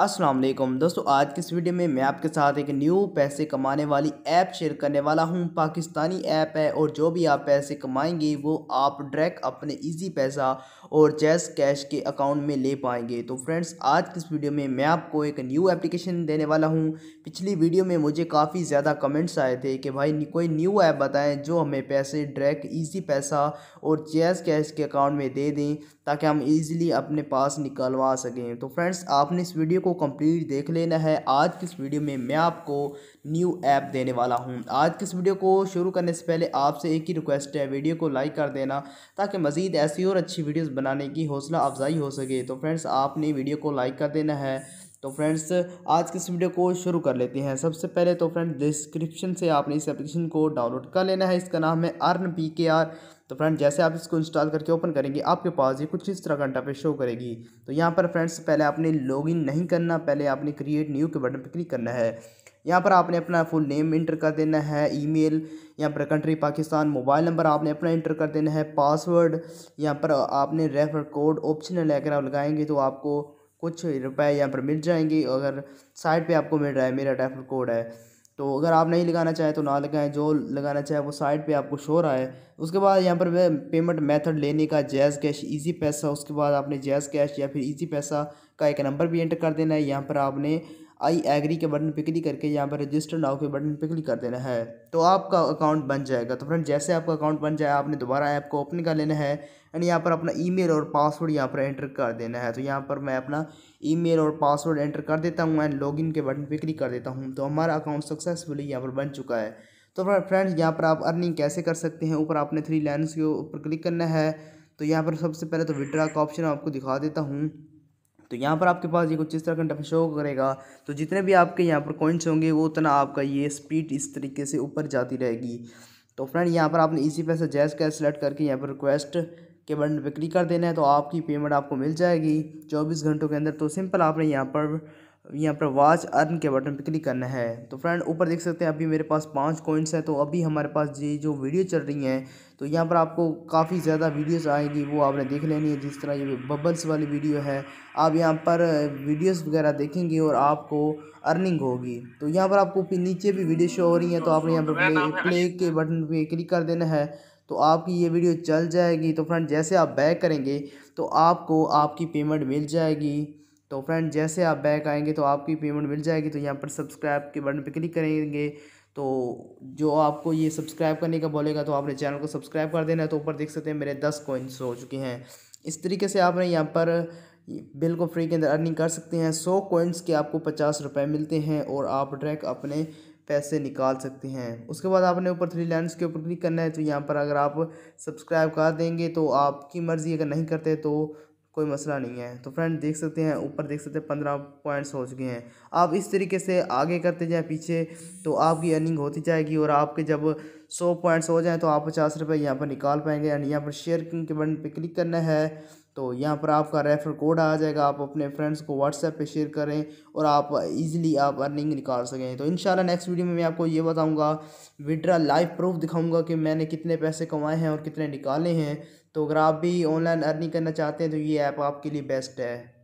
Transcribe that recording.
अस्सलाम वालेकुम दोस्तों आज की इस वीडियो में मैं आपके साथ एक न्यू पैसे कमाने वाली ऐप शेयर करने वाला हूं पाकिस्तानी ऐप है और जो भी आप पैसे कमाएंगे वो आप डायरेक्ट अपने इजी पैसा और जैस कैश के अकाउंट में ले पाएंगे तो फ्रेंड्स आज की इस वीडियो में मैं आपको एक न्यू एप्लीकेशन देने वाला हूँ पिछली वीडियो में मुझे काफ़ी ज़्यादा कमेंट्स आए थे कि भाई कोई न्यू ऐप बताएँ जो हमें पैसे डायरेक्ट ईजी पैसा और जैस कैश के अकाउंट में दे दें ताकि हम ईज़िली अपने पास निकलवा सकें तो फ्रेंड्स आपने इस वीडियो को कंप्लीट देख लेना है आज किस वीडियो में मैं आपको न्यू ऐप देने वाला हूं आज किस वीडियो को शुरू करने से पहले आपसे एक ही रिक्वेस्ट है वीडियो को लाइक कर देना ताकि मज़ीद ऐसी और अच्छी वीडियोज़ बनाने की हौसला अफजाई हो सके तो फ्रेंड्स आपने वीडियो को लाइक कर देना है तो फ्रेंड्स आज की इस वीडियो को शुरू कर लेते हैं सबसे पहले तो फ्रेंड डिस्क्रिप्शन से आपने इस एप्लीकेशन को डाउनलोड कर लेना है इसका नाम है अर्न पी के आर तो फ्रेंड जैसे आप इसको इंस्टॉल करके ओपन करेंगे आपके पास ये कुछ इस तरह घंटा पे शो करेगी तो यहाँ पर फ्रेंड्स पहले आपने लॉगिन नहीं करना पहले आपने क्रिएट न्यू के बटन पर क्लिक करना है यहाँ पर आपने अपना फुल नेम इंटर कर देना है ईमेल यहाँ पर कंट्री पाकिस्तान मोबाइल नंबर आपने अपना इंटर कर देना है पासवर्ड यहाँ पर आपने रेफर कोड ऑप्शनल अगर आप लगाएंगे तो आपको कुछ रुपए यहाँ पर मिल जाएंगे अगर साइड पे आपको मिल रहा है मेरा रेफर कोड है तो अगर आप नहीं लगाना चाहें तो ना लगाएं जो लगाना चाहें वो साइड पे आपको शो रहा है उसके बाद यहाँ पर पेमेंट मेथड लेने का जैज़ कैश इजी पैसा उसके बाद आपने जैज़ कैश या फिर इजी पैसा का एक नंबर भी एंटर कर देना है यहाँ पर आपने आई एग्री के बटन पर क्लिक करके यहाँ पर रजिस्टर नाउ के बटन पर क्लिक कर देना है तो आपका अकाउंट बन जाएगा तो फ्रेंड जैसे आपका अकाउंट बन जाए आपने दोबारा ऐप को ओपन कर लेना है एंड यहाँ पर अपना ईमेल और पासवर्ड यहाँ पर एंटर कर देना है तो यहाँ पर मैं अपना ईमेल और पासवर्ड एंटर कर देता हूँ एंड लॉगिन के बटन पर क्लिक कर देता हूँ तो हमारा अकाउंट सक्सेसफुली यहाँ पर बन चुका है तो फ्रेंड्स यहाँ पर आप अर्निंग कैसे कर सकते हैं ऊपर आपने थ्री लाइन्स के ऊपर क्लिक करना है तो यहाँ पर सबसे पहले तो विड्रा का ऑप्शन आपको दिखा देता हूँ तो यहाँ पर आपके पास ये कुछ इस तरह का शो करेगा तो जितने भी आपके यहाँ पर कॉइन्स होंगे वो उतना आपका ये स्पीड इस तरीके से ऊपर जाती रहेगी तो फ्रेंड यहाँ पर आपने इसी पैसे जैस कैश सेलेक्ट करके यहाँ पर रिक्वेस्ट के बटन पर क्लिक कर देना है तो आपकी पेमेंट आपको मिल जाएगी चौबीस घंटों के अंदर तो सिंपल आपने यहाँ पर यहाँ पर वॉच अर्न के बटन पर क्लिक करना है तो फ्रेंड ऊपर देख सकते हैं अभी मेरे पास पाँच कॉइंट्स हैं तो अभी हमारे पास ये जो वीडियो चल रही हैं तो यहाँ पर आपको काफ़ी ज़्यादा वीडियोस आएंगी वो आपने देख लेनी है जिस तरह ये बबल्स वाली वीडियो है आप यहाँ पर वीडियोस वगैरह देखेंगे और आपको अर्निंग होगी तो यहाँ पर आपको नीचे भी वीडियो शो हो रही है तो आपने यहाँ पर प्ले, प्ले के बटन पर क्लिक कर देना है तो आपकी ये वीडियो चल जाएगी तो फ्रेंड जैसे आप बैक करेंगे तो आपको आपकी पेमेंट मिल जाएगी तो फ्रेंड जैसे आप बैक आएंगे तो आपकी पेमेंट मिल जाएगी तो यहाँ पर सब्सक्राइब के बटन पर क्लिक करेंगे तो जो आपको ये सब्सक्राइब करने का बोलेगा तो आपने चैनल को सब्सक्राइब कर देना है तो ऊपर देख सकते हैं मेरे दस कोइंस हो चुके हैं इस तरीके से आपने यहाँ पर बिल को फ्री के अंदर अर्निंग कर सकते हैं सौ कोइंस के आपको पचास रुपए मिलते हैं और आप डायरेक्ट अपने पैसे निकाल सकते हैं उसके बाद आपने ऊपर थ्री लाइन्स के ऊपर क्लिक करना है तो यहाँ पर अगर आप सब्सक्राइब कर देंगे तो आपकी मर्ज़ी अगर नहीं करते तो कोई मसला नहीं है तो फ्रेंड देख सकते हैं ऊपर देख सकते हैं पंद्रह पॉइंट्स हो चुके हैं आप इस तरीके से आगे करते जाएँ पीछे तो आपकी अर्निंग होती जाएगी और आपके जब सौ पॉइंट्स हो जाएँ तो आप पचास रुपये यहाँ पर निकाल पाएंगे एंड यहाँ पर शेयर के बटन पर क्लिक करना है तो यहाँ पर आपका रेफर कोड आ जाएगा आप अपने फ्रेंड्स को व्हाट्सएप पे शेयर करें और आप इजीली आप अर्निंग निकाल सकें तो इन नेक्स्ट वीडियो में मैं आपको ये बताऊंगा विड्रा लाइव प्रूफ दिखाऊंगा कि मैंने कितने पैसे कमाए हैं और कितने निकाले हैं तो अगर आप भी ऑनलाइन अर्निंग करना चाहते हैं तो ये ऐप आपके लिए बेस्ट है